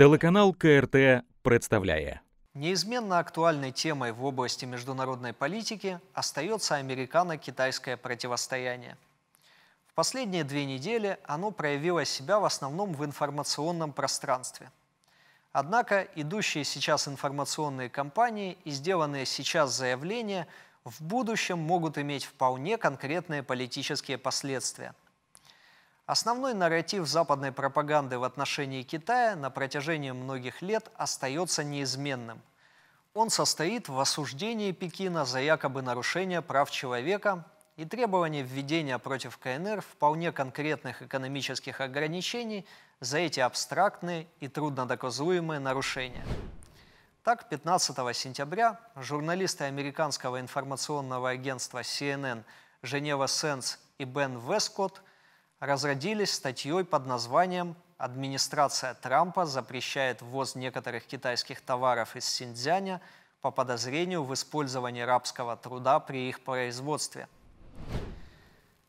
Телеканал КРТ представляет. Неизменно актуальной темой в области международной политики остается американо-китайское противостояние. В последние две недели оно проявило себя в основном в информационном пространстве. Однако идущие сейчас информационные кампании и сделанные сейчас заявления в будущем могут иметь вполне конкретные политические последствия – Основной нарратив западной пропаганды в отношении Китая на протяжении многих лет остается неизменным. Он состоит в осуждении Пекина за якобы нарушение прав человека и требование введения против КНР вполне конкретных экономических ограничений за эти абстрактные и труднодоказуемые нарушения. Так, 15 сентября журналисты американского информационного агентства CNN Женева Сенс и Бен Вескотт разродились статьей под названием «Администрация Трампа запрещает ввоз некоторых китайских товаров из Синьцзяня по подозрению в использовании рабского труда при их производстве».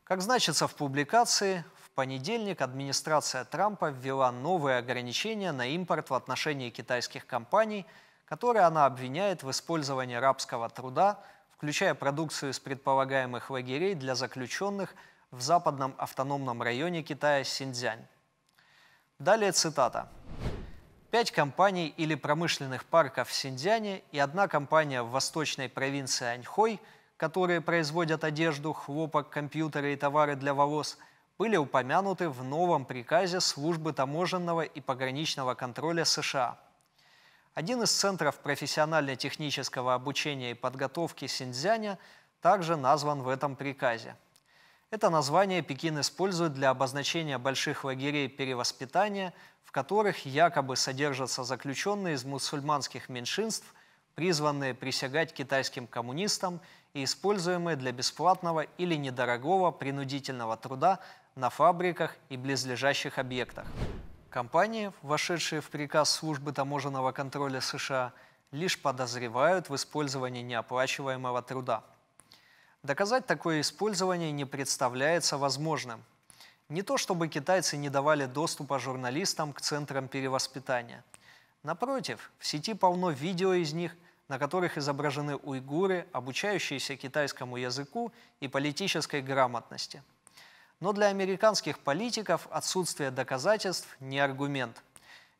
Как значится в публикации, в понедельник администрация Трампа ввела новые ограничения на импорт в отношении китайских компаний, которые она обвиняет в использовании рабского труда, включая продукцию из предполагаемых лагерей для заключенных – в западном автономном районе Китая Синьцзянь. Далее цитата. Пять компаний или промышленных парков в Синьцзяне и одна компания в восточной провинции Аньхой, которые производят одежду, хлопок, компьютеры и товары для волос, были упомянуты в новом приказе Службы таможенного и пограничного контроля США. Один из центров профессионально-технического обучения и подготовки Синьцзяня также назван в этом приказе – это название Пекин использует для обозначения больших лагерей перевоспитания, в которых якобы содержатся заключенные из мусульманских меньшинств, призванные присягать китайским коммунистам и используемые для бесплатного или недорогого принудительного труда на фабриках и близлежащих объектах. Компании, вошедшие в приказ службы таможенного контроля США, лишь подозревают в использовании неоплачиваемого труда – Доказать такое использование не представляется возможным. Не то чтобы китайцы не давали доступа журналистам к центрам перевоспитания. Напротив, в сети полно видео из них, на которых изображены уйгуры, обучающиеся китайскому языку и политической грамотности. Но для американских политиков отсутствие доказательств не аргумент.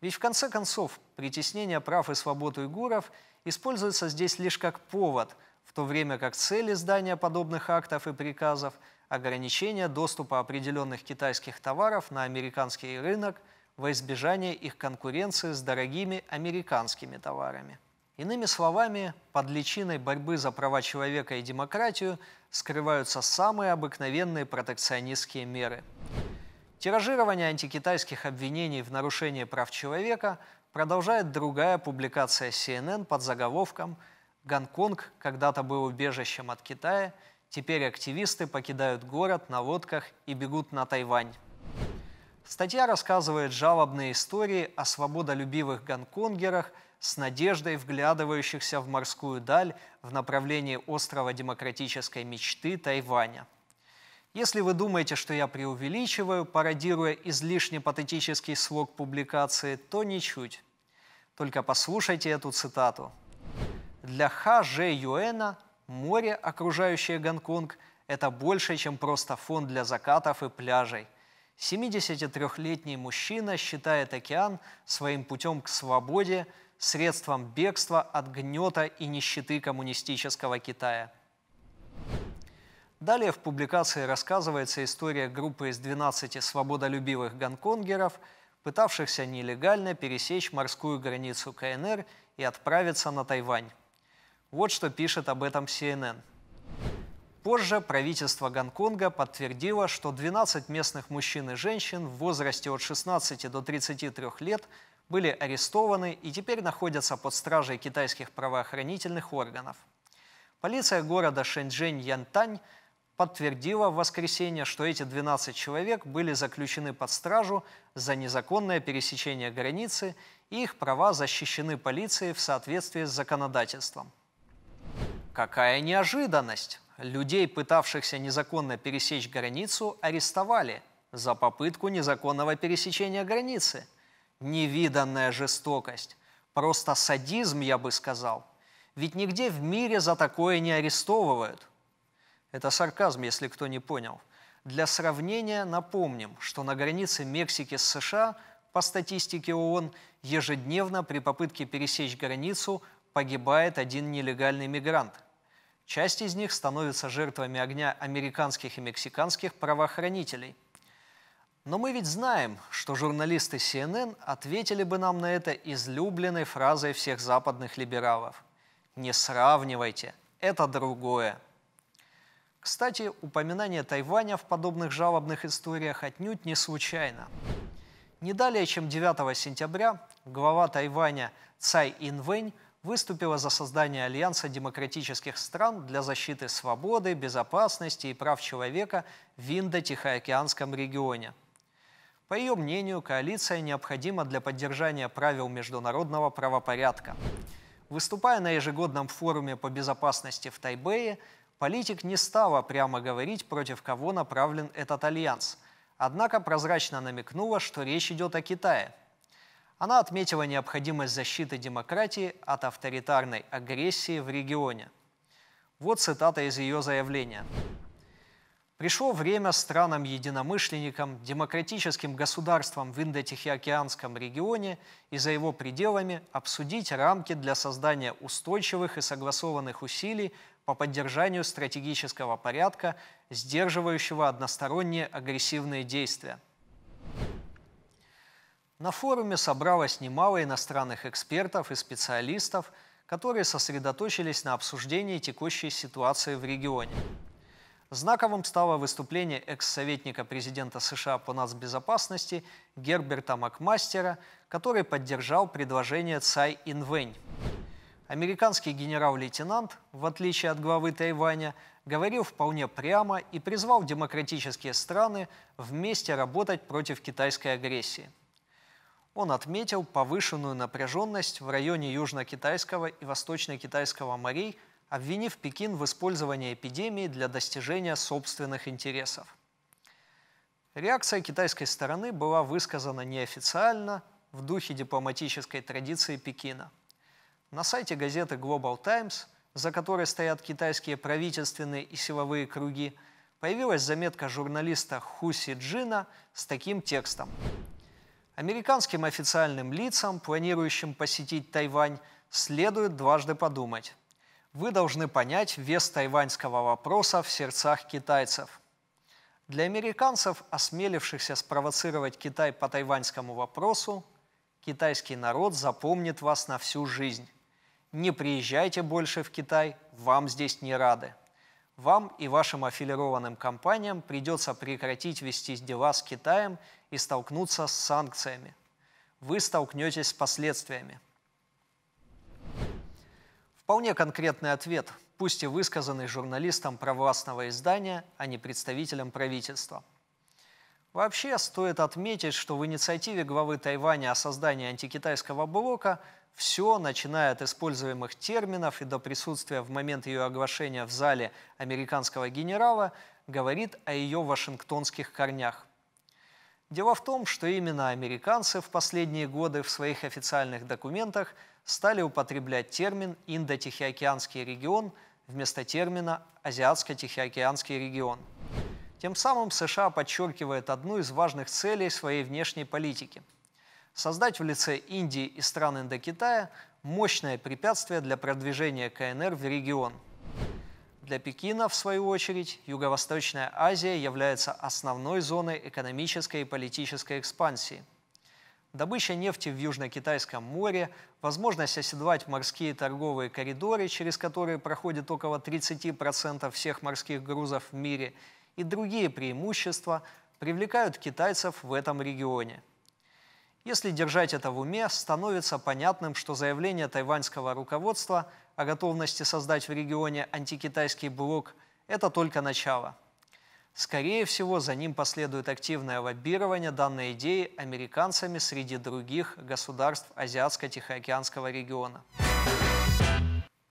Ведь в конце концов притеснение прав и свобод уйгуров используется здесь лишь как повод – в то время как цели издания подобных актов и приказов – ограничение доступа определенных китайских товаров на американский рынок во избежание их конкуренции с дорогими американскими товарами. Иными словами, под личиной борьбы за права человека и демократию скрываются самые обыкновенные протекционистские меры. Тиражирование антикитайских обвинений в нарушении прав человека продолжает другая публикация CNN под заголовком – Гонконг когда-то был убежищем от Китая, теперь активисты покидают город на лодках и бегут на Тайвань. Статья рассказывает жалобные истории о свободолюбивых гонконгерах с надеждой вглядывающихся в морскую даль в направлении острова демократической мечты Тайваня. Если вы думаете, что я преувеличиваю, пародируя излишне патетический слог публикации, то ничуть. Только послушайте эту цитату – для Ха Же Юэна море, окружающее Гонконг, это больше, чем просто фон для закатов и пляжей. 73-летний мужчина считает океан своим путем к свободе, средством бегства от гнета и нищеты коммунистического Китая. Далее в публикации рассказывается история группы из 12 свободолюбивых гонконгеров, пытавшихся нелегально пересечь морскую границу КНР и отправиться на Тайвань. Вот что пишет об этом CNN. Позже правительство Гонконга подтвердило, что 12 местных мужчин и женщин в возрасте от 16 до 33 лет были арестованы и теперь находятся под стражей китайских правоохранительных органов. Полиция города Шэньчжэнь-Янтань подтвердила в воскресенье, что эти 12 человек были заключены под стражу за незаконное пересечение границы и их права защищены полицией в соответствии с законодательством. Какая неожиданность! Людей, пытавшихся незаконно пересечь границу, арестовали за попытку незаконного пересечения границы. Невиданная жестокость. Просто садизм, я бы сказал. Ведь нигде в мире за такое не арестовывают. Это сарказм, если кто не понял. Для сравнения напомним, что на границе Мексики с США, по статистике ООН, ежедневно при попытке пересечь границу погибает один нелегальный мигрант. Часть из них становится жертвами огня американских и мексиканских правоохранителей. Но мы ведь знаем, что журналисты CNN ответили бы нам на это излюбленной фразой всех западных либералов. «Не сравнивайте, это другое». Кстати, упоминание Тайваня в подобных жалобных историях отнюдь не случайно. Не далее, чем 9 сентября, глава Тайваня Цай Инвэнь выступила за создание Альянса демократических стран для защиты свободы, безопасности и прав человека в Индо-Тихоокеанском регионе. По ее мнению, коалиция необходима для поддержания правил международного правопорядка. Выступая на ежегодном форуме по безопасности в Тайбэе, политик не стала прямо говорить, против кого направлен этот альянс. Однако прозрачно намекнула, что речь идет о Китае – она отметила необходимость защиты демократии от авторитарной агрессии в регионе. Вот цитата из ее заявления. Пришло время странам-единомышленникам, демократическим государствам в Индо-Тихоокеанском регионе и за его пределами обсудить рамки для создания устойчивых и согласованных усилий по поддержанию стратегического порядка, сдерживающего односторонние агрессивные действия – на форуме собралось немало иностранных экспертов и специалистов, которые сосредоточились на обсуждении текущей ситуации в регионе. Знаковым стало выступление экс-советника президента США по нацбезопасности Герберта Макмастера, который поддержал предложение Цай Инвэнь. Американский генерал-лейтенант, в отличие от главы Тайваня, говорил вполне прямо и призвал демократические страны вместе работать против китайской агрессии – он отметил повышенную напряженность в районе Южно-Китайского и Восточно-Китайского морей, обвинив Пекин в использовании эпидемии для достижения собственных интересов. Реакция китайской стороны была высказана неофициально, в духе дипломатической традиции Пекина. На сайте газеты Global Times, за которой стоят китайские правительственные и силовые круги, появилась заметка журналиста Хуси Джина с таким текстом – Американским официальным лицам, планирующим посетить Тайвань, следует дважды подумать. Вы должны понять вес тайваньского вопроса в сердцах китайцев. Для американцев, осмелившихся спровоцировать Китай по тайваньскому вопросу, китайский народ запомнит вас на всю жизнь. Не приезжайте больше в Китай, вам здесь не рады вам и вашим аффилированным компаниям придется прекратить вести дела с Китаем и столкнуться с санкциями. Вы столкнетесь с последствиями. Вполне конкретный ответ, пусть и высказанный журналистам провластного издания, а не представителям правительства. Вообще, стоит отметить, что в инициативе главы Тайваня о создании антикитайского блока – все, начиная от используемых терминов и до присутствия в момент ее оглашения в зале американского генерала, говорит о ее вашингтонских корнях. Дело в том, что именно американцы в последние годы в своих официальных документах стали употреблять термин «Индо-Тихоокеанский регион» вместо термина «Азиатско-Тихоокеанский регион». Тем самым США подчеркивает одну из важных целей своей внешней политики – создать в лице Индии и стран Индокитая мощное препятствие для продвижения КНР в регион. Для Пекина, в свою очередь, Юго-Восточная Азия является основной зоной экономической и политической экспансии. Добыча нефти в Южно-Китайском море, возможность оседлать морские торговые коридоры, через которые проходит около 30% всех морских грузов в мире, и другие преимущества привлекают китайцев в этом регионе – если держать это в уме, становится понятным, что заявление тайваньского руководства о готовности создать в регионе антикитайский блок – это только начало. Скорее всего, за ним последует активное лоббирование данной идеи американцами среди других государств Азиатско-Тихоокеанского региона.